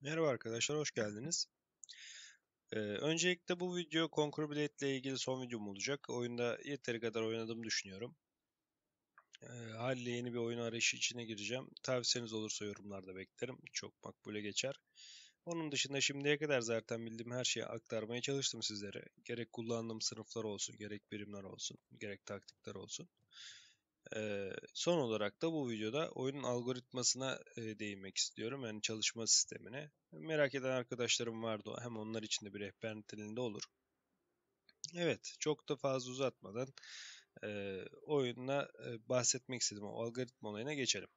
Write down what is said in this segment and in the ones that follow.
Merhaba arkadaşlar, hoş geldiniz. Ee, öncelikle bu video Conquer Blade ile ilgili son videom olacak. Oyunda yeteri kadar oynadığımı düşünüyorum. Ee, Haliyle yeni bir oyun arayışı içine gireceğim. Tavsiyeniz olursa yorumlarda beklerim. Çok makbule geçer. Onun dışında şimdiye kadar zaten bildiğim her şeyi aktarmaya çalıştım sizlere. Gerek kullandığım sınıflar olsun, gerek birimler olsun, gerek taktikler olsun. Ee, son olarak da bu videoda oyunun algoritmasına e, değinmek istiyorum. Yani çalışma sistemine. Merak eden arkadaşlarım vardı. Hem onlar için de bir rehber niteliğinde olur. Evet, çok da fazla uzatmadan e, oyunla e, bahsetmek istedim. O algoritma olayına geçelim.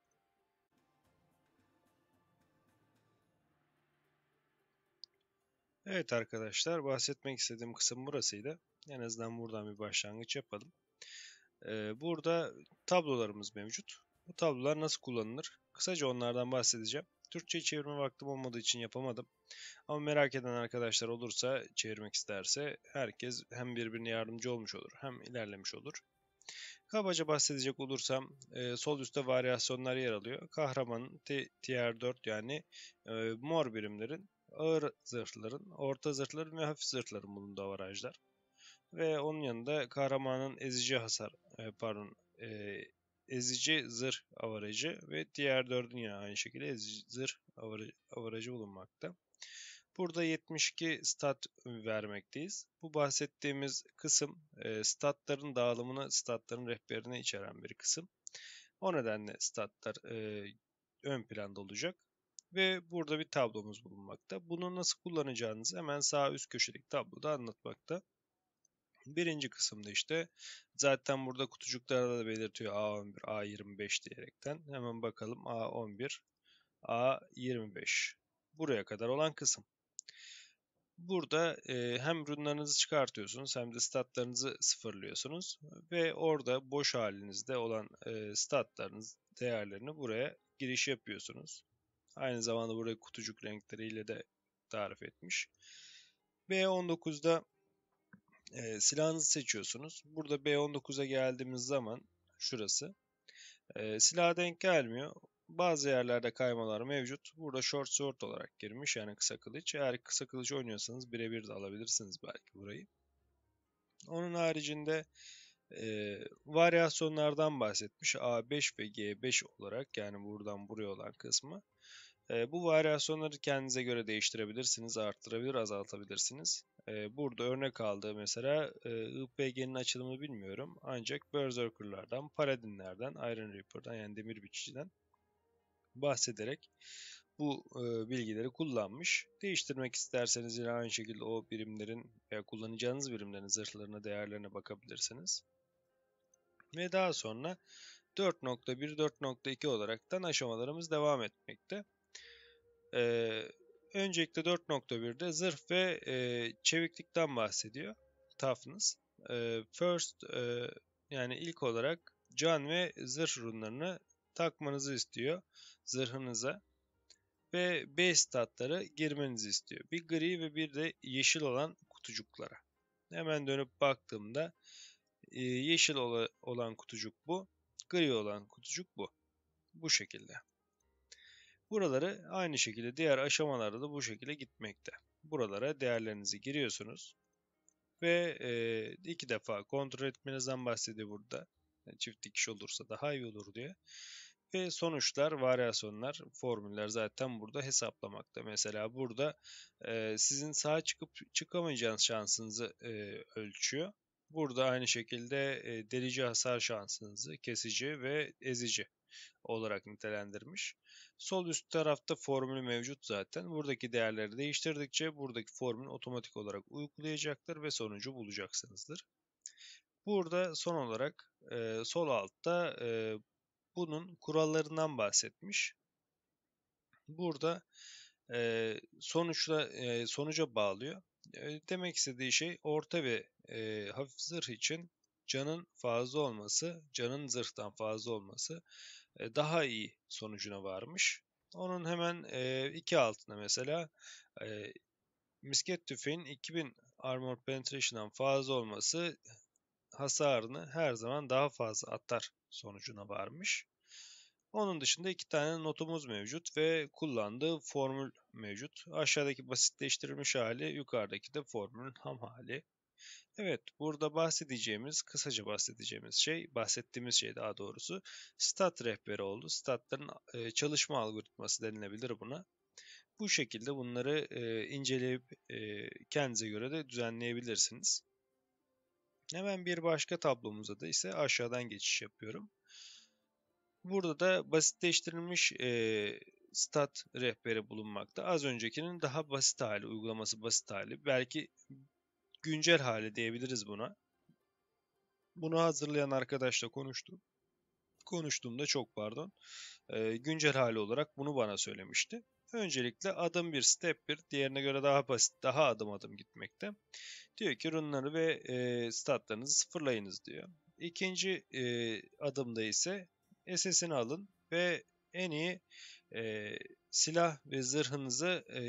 Evet arkadaşlar, bahsetmek istediğim kısım burasıydı. En azından buradan bir başlangıç yapalım. Ee, burada tablolarımız mevcut. Bu tablolar nasıl kullanılır? Kısaca onlardan bahsedeceğim. Türkçe çevirme vaktim olmadığı için yapamadım. Ama merak eden arkadaşlar olursa çevirmek isterse herkes hem birbirine yardımcı olmuş olur hem ilerlemiş olur. Kabaca bahsedecek olursam e, sol üstte varyasyonlar yer alıyor. Kahramanın tr 4 yani e, mor birimlerin, ağır zırhların, orta zırhların ve hafif zırhların bulunduğu avarajlar. Ve onun yanında kahramanın ezici hasar, e, pardon, e, ezici zırh avarajı ve diğer dördün yine aynı şekilde ezici zırh avarajı, bulunmakta. Burada 72 stat vermekteyiz. Bu bahsettiğimiz kısım e, statların dağılımını statların rehberine içeren bir kısım. O nedenle statlar e, ön planda olacak. Ve burada bir tablomuz bulunmakta. Bunu nasıl kullanacağınızı hemen sağ üst köşedeki tabloda anlatmakta. Birinci kısımda işte zaten burada kutucuklarda da belirtiyor A11, A25 diyerekten. Hemen bakalım A11, A25. Buraya kadar olan kısım. Burada e, hem runlarınızı çıkartıyorsunuz hem de statlarınızı sıfırlıyorsunuz ve orada boş halinizde olan e, statlarınız değerlerini buraya giriş yapıyorsunuz. Aynı zamanda buraya kutucuk renkleriyle de tarif etmiş. B19'da e, silahınızı seçiyorsunuz. Burada B19'a geldiğimiz zaman şurası. E, silaha denk gelmiyor. Bazı yerlerde kaymalar mevcut. Burada short sword olarak girmiş yani kısa kılıç. Eğer kısa kılıç oynuyorsanız birebir de alabilirsiniz belki burayı. Onun haricinde e, varyasyonlardan bahsetmiş. A5 ve G5 olarak yani buradan buraya olan kısmı bu varyasyonları kendinize göre değiştirebilirsiniz, arttırabilir, azaltabilirsiniz. burada örnek aldığı mesela IPG'nin açılımı bilmiyorum. Ancak Berserker'lardan, paradinlerden, Iron Reaper'dan yani demir biçiciden bahsederek bu bilgileri kullanmış. Değiştirmek isterseniz yine aynı şekilde o birimlerin veya kullanacağınız birimlerin zırhlarına, değerlerine bakabilirsiniz. Ve daha sonra 4.1, 4.2 olaraktan aşamalarımız devam etmekte. Ee, öncelikle 4.1'de zırh ve e, çeviklikten bahsediyor. Toughness. E, first e, yani ilk olarak can ve zırh runlarını takmanızı istiyor zırhınıza. Ve base statları girmenizi istiyor. Bir gri ve bir de yeşil olan kutucuklara. Hemen dönüp baktığımda e, yeşil olan kutucuk bu. Gri olan kutucuk bu. Bu şekilde. Buraları aynı şekilde diğer aşamalarda da bu şekilde gitmekte. Buralara değerlerinizi giriyorsunuz. Ve e, iki defa kontrol etmenizden bahsediyor burada. Yani çift dikiş olursa daha iyi olur diye. Ve sonuçlar, varyasyonlar, formüller zaten burada hesaplamakta. Mesela burada e, sizin sağ çıkıp çıkamayacağınız şansınızı e, ölçüyor. Burada aynı şekilde e, delici hasar şansınızı kesici ve ezici olarak nitelendirmiş. Sol üst tarafta formülü mevcut zaten. Buradaki değerleri değiştirdikçe buradaki formül otomatik olarak uygulayacaktır ve sonucu bulacaksınızdır. Burada son olarak e, sol altta e, bunun kurallarından bahsetmiş. Burada e, sonuçla e, sonuca bağlıyor. E, demek istediği şey orta ve e, hafif zırh için canın fazla olması, canın zırhtan fazla olması e, daha iyi sonucuna varmış. Onun hemen e, iki altında mesela e, misket tüfeğin 2000 armor penetration'dan fazla olması hasarını her zaman daha fazla atar sonucuna varmış. Onun dışında iki tane notumuz mevcut ve kullandığı formül mevcut. Aşağıdaki basitleştirilmiş hali, yukarıdaki de formülün ham hali. Evet, burada bahsedeceğimiz, kısaca bahsedeceğimiz şey, bahsettiğimiz şey daha doğrusu stat rehberi oldu. Statların e, çalışma algoritması denilebilir buna. Bu şekilde bunları e, inceleyip e, kendinize göre de düzenleyebilirsiniz. Hemen bir başka tablomuza da ise aşağıdan geçiş yapıyorum. Burada da basitleştirilmiş stat rehberi bulunmakta. Az öncekinin daha basit hali, uygulaması basit hali. Belki güncel hali diyebiliriz buna. Bunu hazırlayan arkadaşla konuştum. Konuştuğumda çok pardon. E, güncel hali olarak bunu bana söylemişti. Öncelikle adım bir, step bir, diğerine göre daha basit, daha adım adım gitmekte. Diyor ki runları ve e, statlarınızı sıfırlayınız diyor. İkinci e, adımda ise SS'ini alın ve en iyi e, silah ve zırhınızı e,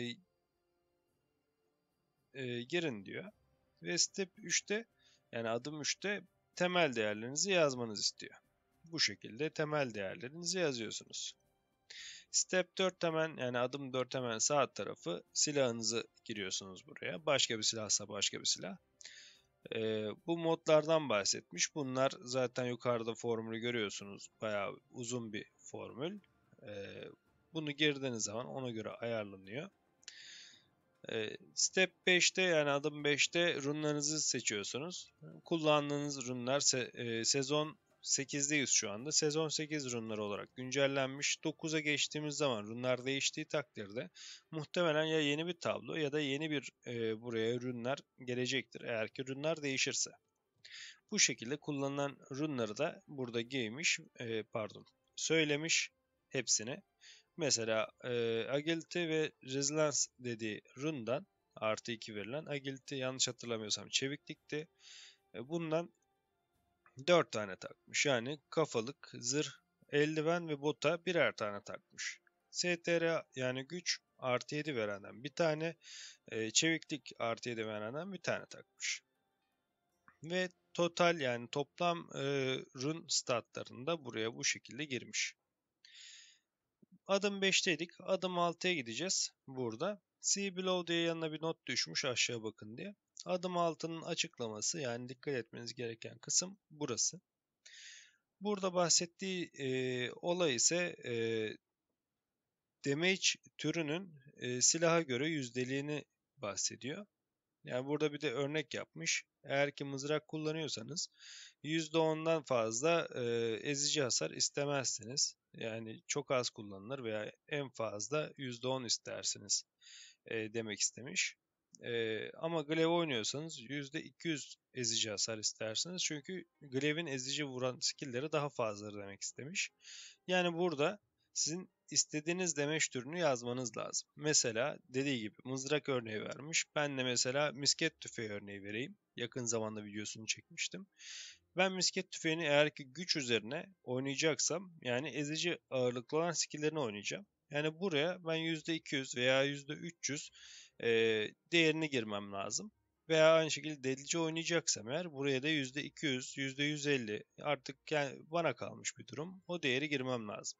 e, girin diyor. Ve step 3'te yani adım 3'te temel değerlerinizi yazmanız istiyor. Bu şekilde temel değerlerinizi yazıyorsunuz. Step 4 hemen yani adım 4 hemen sağ tarafı silahınızı giriyorsunuz buraya. Başka bir silahsa başka bir silah. Ee, bu modlardan bahsetmiş. Bunlar zaten yukarıda formülü görüyorsunuz. Bayağı uzun bir formül. Ee, bunu girdiğiniz zaman ona göre ayarlanıyor. Ee, step 5'te yani adım 5'te runlarınızı seçiyorsunuz. Kullandığınız runlar e, sezon 8'deyiz şu anda. Sezon 8 runları olarak güncellenmiş. 9'a geçtiğimiz zaman runlar değiştiği takdirde muhtemelen ya yeni bir tablo ya da yeni bir e, buraya runlar gelecektir. Eğer ki runlar değişirse. Bu şekilde kullanılan runları da burada giymiş, e, pardon söylemiş hepsini. Mesela e, agility ve resilience dediği rundan artı 2 verilen agility yanlış hatırlamıyorsam çeviklikti. E, bundan 4 tane takmış. Yani kafalık, zırh, eldiven ve bota birer tane takmış. STR yani güç artı 7 verenden bir tane, e, çeviklik artı 7 verenden bir tane takmış. Ve total yani toplam e, run statlarında buraya bu şekilde girmiş. Adım 5'teydik. Adım 6'ya gideceğiz burada. See below diye yanına bir not düşmüş aşağı bakın diye. Adım 6'nın açıklaması yani dikkat etmeniz gereken kısım burası. Burada bahsettiği e, olay ise e, damage türünün e, silaha göre yüzdeliğini bahsediyor. Yani burada bir de örnek yapmış. Eğer ki mızrak kullanıyorsanız %10'dan fazla e, ezici hasar istemezsiniz. Yani çok az kullanılır veya en fazla %10 istersiniz e, demek istemiş. E, ama Glaive oynuyorsanız %200 ezici hasar istersiniz. Çünkü Glaive'in ezici vuran skillleri daha fazla demek istemiş. Yani burada sizin istediğiniz demeç türünü yazmanız lazım. Mesela dediği gibi mızrak örneği vermiş. Ben de mesela misket tüfeği örneği vereyim. Yakın zamanda videosunu çekmiştim. Ben misket tüfeğini eğer ki güç üzerine oynayacaksam yani ezici ağırlıklı olan skillerini oynayacağım. Yani buraya ben %200 veya %300 e, değerini girmem lazım. Veya aynı şekilde delici oynayacaksam eğer buraya da %200, %150 artık yani bana kalmış bir durum. O değeri girmem lazım.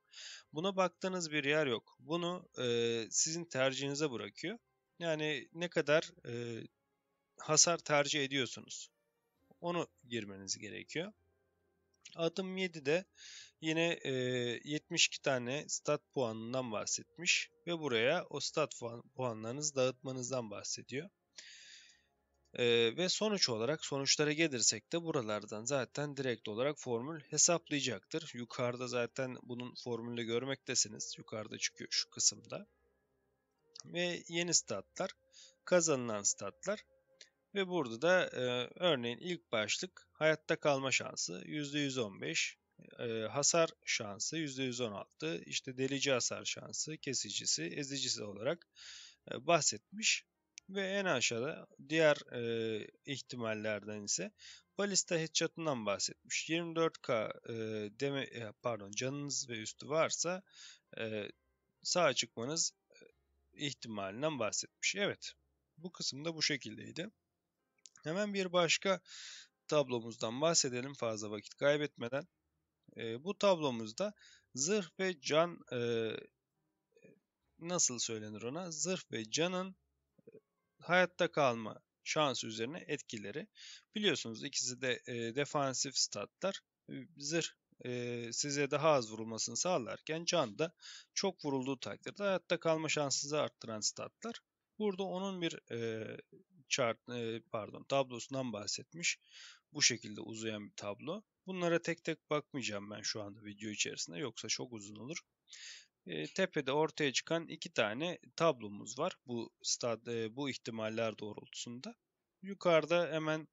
Buna baktığınız bir yer yok. Bunu e, sizin tercihinize bırakıyor. Yani ne kadar e, hasar tercih ediyorsunuz. Onu girmeniz gerekiyor. Adım 7'de yine e, 72 tane stat puanından bahsetmiş ve buraya o stat puan, puanlarınızı dağıtmanızdan bahsediyor. E, ve sonuç olarak sonuçlara gelirsek de buralardan zaten direkt olarak formül hesaplayacaktır. Yukarıda zaten bunun formülü görmektesiniz. Yukarıda çıkıyor şu kısımda. Ve yeni statlar, kazanılan statlar ve burada da e, örneğin ilk başlık hayatta kalma şansı %115, e, hasar şansı %116, işte delici hasar şansı, kesicisi, ezicisi olarak e, bahsetmiş. Ve en aşağıda diğer e, ihtimallerden ise balista headshot'undan bahsetmiş. 24k e, deme, e, pardon canınız ve üstü varsa e, sağa çıkmanız e, ihtimalinden bahsetmiş. Evet bu kısımda bu şekildeydi. Hemen bir başka tablomuzdan bahsedelim fazla vakit kaybetmeden. E, bu tablomuzda zırh ve can e, nasıl söylenir ona? Zırh ve canın e, hayatta kalma şansı üzerine etkileri. Biliyorsunuz ikisi de e, defansif statlar. Ee, zırh e, size daha az vurulmasını sağlarken can da çok vurulduğu takdirde hayatta kalma şansınızı arttıran statlar. Burada onun bir e, chart e, pardon tablosundan bahsetmiş. Bu şekilde uzayan bir tablo. Bunlara tek tek bakmayacağım ben şu anda video içerisinde yoksa çok uzun olur. E, tepede ortaya çıkan iki tane tablomuz var bu stad, e, bu ihtimaller doğrultusunda. Yukarıda hemen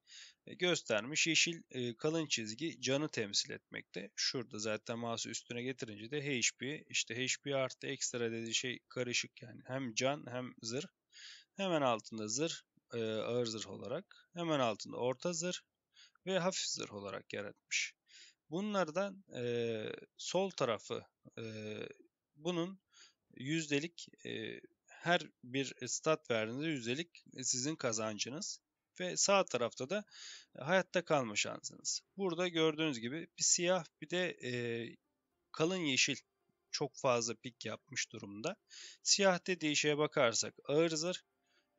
e, göstermiş yeşil e, kalın çizgi canı temsil etmekte. Şurada zaten mouse'u üstüne getirince de HP işte HP artı ekstra dediği şey karışık yani hem can hem zırh. Hemen altında zırh e, ağır zırh olarak, hemen altında orta zırh ve hafif zırh olarak yaratmış. Bunlardan e, sol tarafı e, bunun yüzdelik e, her bir stat verdiğinizde yüzdelik sizin kazancınız ve sağ tarafta da hayatta kalma şansınız. Burada gördüğünüz gibi bir siyah bir de e, kalın yeşil çok fazla pik yapmış durumda. Siyah dediği şeye bakarsak ağır zırh,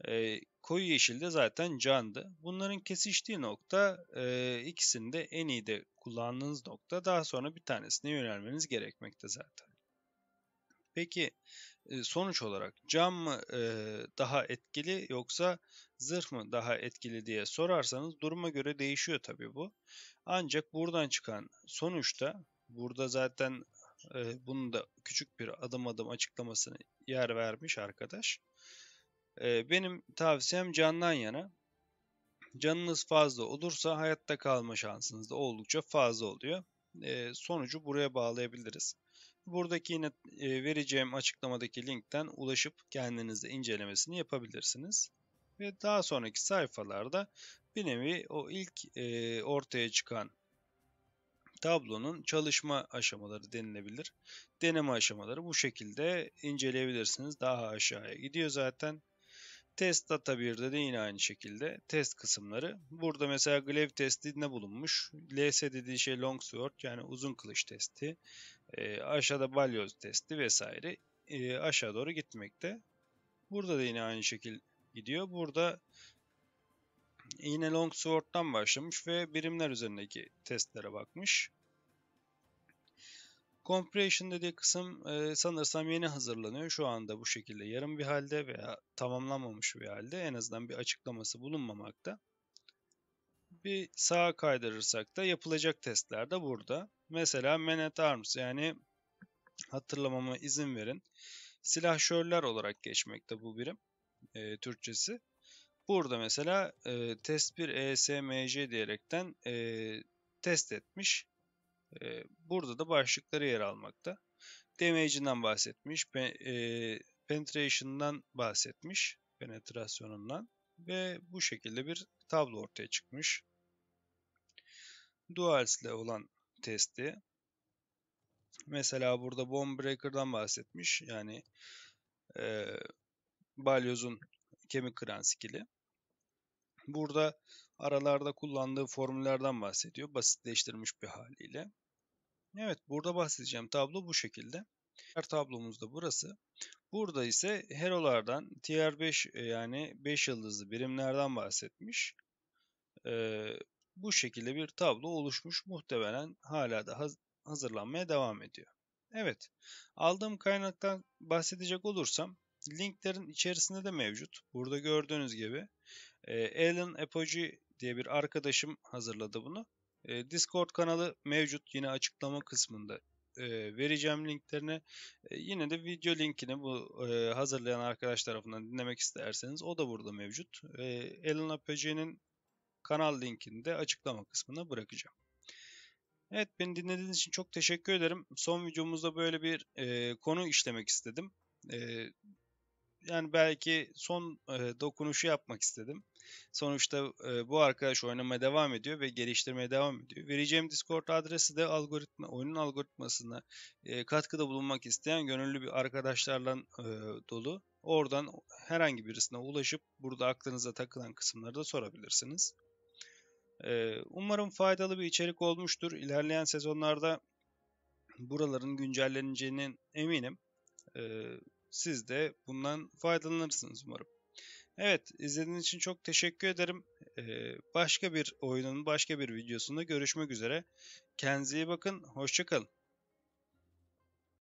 e, koyu yeşil de zaten candı. Bunların kesiştiği nokta e, ikisini en iyi de kullandığınız nokta. Daha sonra bir tanesine yönelmeniz gerekmekte zaten. Peki e, sonuç olarak cam mı e, daha etkili yoksa zırh mı daha etkili diye sorarsanız duruma göre değişiyor tabi bu. Ancak buradan çıkan sonuçta burada zaten e, bunu da küçük bir adım adım açıklamasını yer vermiş arkadaş. Ee, benim tavsiyem candan yana. Canınız fazla olursa hayatta kalma şansınız da oldukça fazla oluyor. Ee, sonucu buraya bağlayabiliriz. Buradaki yine e, vereceğim açıklamadaki linkten ulaşıp kendinizde incelemesini yapabilirsiniz. Ve daha sonraki sayfalarda bir nevi o ilk e, ortaya çıkan tablonun çalışma aşamaları denilebilir. Deneme aşamaları bu şekilde inceleyebilirsiniz. Daha aşağıya gidiyor zaten. Test data de yine aynı şekilde test kısımları. Burada mesela glaive testi ne bulunmuş? LS dediği şey longsword yani uzun kılıç testi. E, aşağıda balyoz testi vesaire e, aşağı doğru gitmekte. Burada da yine aynı şekilde gidiyor. Burada yine Long longsword'dan başlamış ve birimler üzerindeki testlere bakmış. Compression dediği kısım e, sanırsam yeni hazırlanıyor. Şu anda bu şekilde yarım bir halde veya tamamlanmamış bir halde en azından bir açıklaması bulunmamakta. Bir sağa kaydırırsak da yapılacak testler de burada. Mesela Man at Arms yani hatırlamama izin verin. Silahşörler olarak geçmekte bu birim e, Türkçesi. Burada mesela e, test 1 ESMC diyerekten e, test etmiş ee, burada da başlıkları yer almakta. Damage'inden bahsetmiş, e, penetration'dan bahsetmiş, penetrasyonundan ve bu şekilde bir tablo ortaya çıkmış. Duals ile olan testi. Mesela burada Bomb Breaker'dan bahsetmiş. Yani e, balyozun kemik kıran skill'i. Burada aralarda kullandığı formüllerden bahsediyor. Basitleştirilmiş bir haliyle. Evet burada bahsedeceğim tablo bu şekilde. Her tablomuzda burası. Burada ise herolardan TR5 e, yani 5 yıldızlı birimlerden bahsetmiş. Ee, bu şekilde bir tablo oluşmuş. Muhtemelen hala da hazırlanmaya devam ediyor. Evet, aldığım kaynaktan bahsedecek olursam linklerin içerisinde de mevcut. Burada gördüğünüz gibi e, Alan Apogee diye bir arkadaşım hazırladı bunu. E, Discord kanalı mevcut yine açıklama kısmında e, vereceğim linklerini. E, yine de video linkini bu e, hazırlayan arkadaş tarafından dinlemek isterseniz o da burada mevcut. E, Elena Pöce'nin kanal linkini de açıklama kısmına bırakacağım. Evet beni dinlediğiniz için çok teşekkür ederim. Son videomuzda böyle bir e, konu işlemek istedim. E, yani belki son e, dokunuşu yapmak istedim. Sonuçta e, bu arkadaş oynamaya devam ediyor ve geliştirmeye devam ediyor. Vereceğim Discord adresi de algoritma oyunun algoritmasına e, katkıda bulunmak isteyen gönüllü bir arkadaşlarla e, dolu. Oradan herhangi birisine ulaşıp burada aklınıza takılan kısımları da sorabilirsiniz. E, umarım faydalı bir içerik olmuştur. İlerleyen sezonlarda buraların güncelleneceğinin eminim. E, siz de bundan faydalanırsınız umarım. Evet, izlediğiniz için çok teşekkür ederim. Ee, başka bir oyunun başka bir videosunda görüşmek üzere. Kendinize iyi bakın, hoşçakalın.